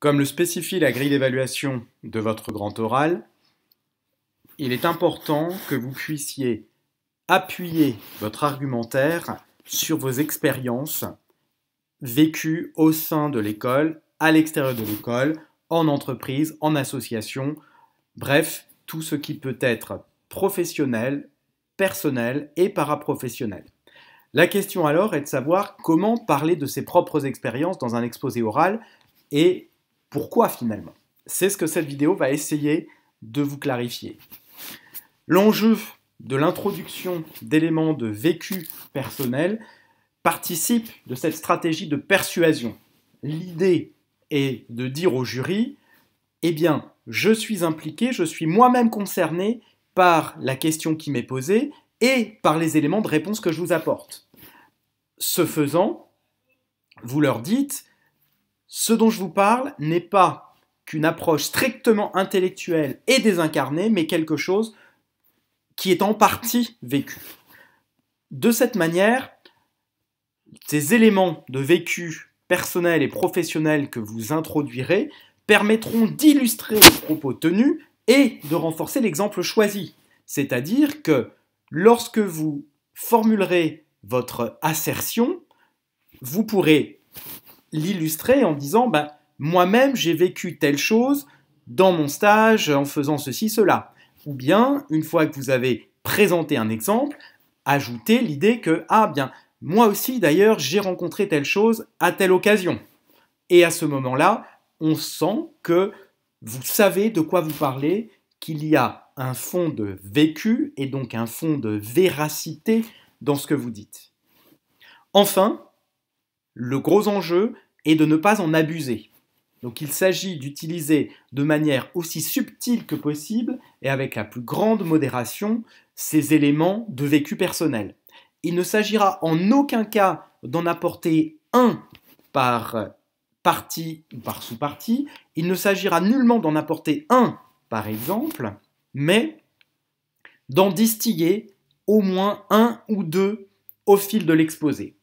Comme le spécifie la grille d'évaluation de votre grand oral, il est important que vous puissiez appuyer votre argumentaire sur vos expériences vécues au sein de l'école, à l'extérieur de l'école, en entreprise, en association, bref, tout ce qui peut être professionnel, personnel et paraprofessionnel. La question alors est de savoir comment parler de ses propres expériences dans un exposé oral et pourquoi finalement C'est ce que cette vidéo va essayer de vous clarifier. L'enjeu de l'introduction d'éléments de vécu personnel participe de cette stratégie de persuasion. L'idée est de dire au jury, eh bien, je suis impliqué, je suis moi-même concerné par la question qui m'est posée et par les éléments de réponse que je vous apporte. Ce faisant, vous leur dites, ce dont je vous parle n'est pas qu'une approche strictement intellectuelle et désincarnée, mais quelque chose qui est en partie vécu. De cette manière, ces éléments de vécu personnel et professionnel que vous introduirez permettront d'illustrer les propos tenus et de renforcer l'exemple choisi. C'est-à-dire que lorsque vous formulerez votre assertion, vous pourrez l'illustrer en disant ben, moi-même j'ai vécu telle chose dans mon stage en faisant ceci, cela. Ou bien, une fois que vous avez présenté un exemple, ajoutez l'idée que ah bien, moi aussi d'ailleurs j'ai rencontré telle chose à telle occasion. Et à ce moment-là, on sent que vous savez de quoi vous parlez, qu'il y a un fond de vécu et donc un fond de véracité dans ce que vous dites. Enfin, le gros enjeu est de ne pas en abuser. Donc il s'agit d'utiliser de manière aussi subtile que possible et avec la plus grande modération ces éléments de vécu personnel. Il ne s'agira en aucun cas d'en apporter un par partie ou par sous-partie. Il ne s'agira nullement d'en apporter un par exemple, mais d'en distiller au moins un ou deux au fil de l'exposé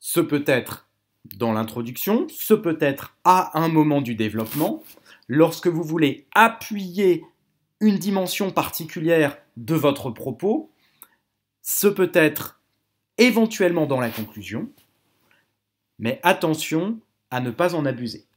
ce peut-être dans l'introduction, ce peut-être à un moment du développement, lorsque vous voulez appuyer une dimension particulière de votre propos, ce peut-être éventuellement dans la conclusion, mais attention à ne pas en abuser.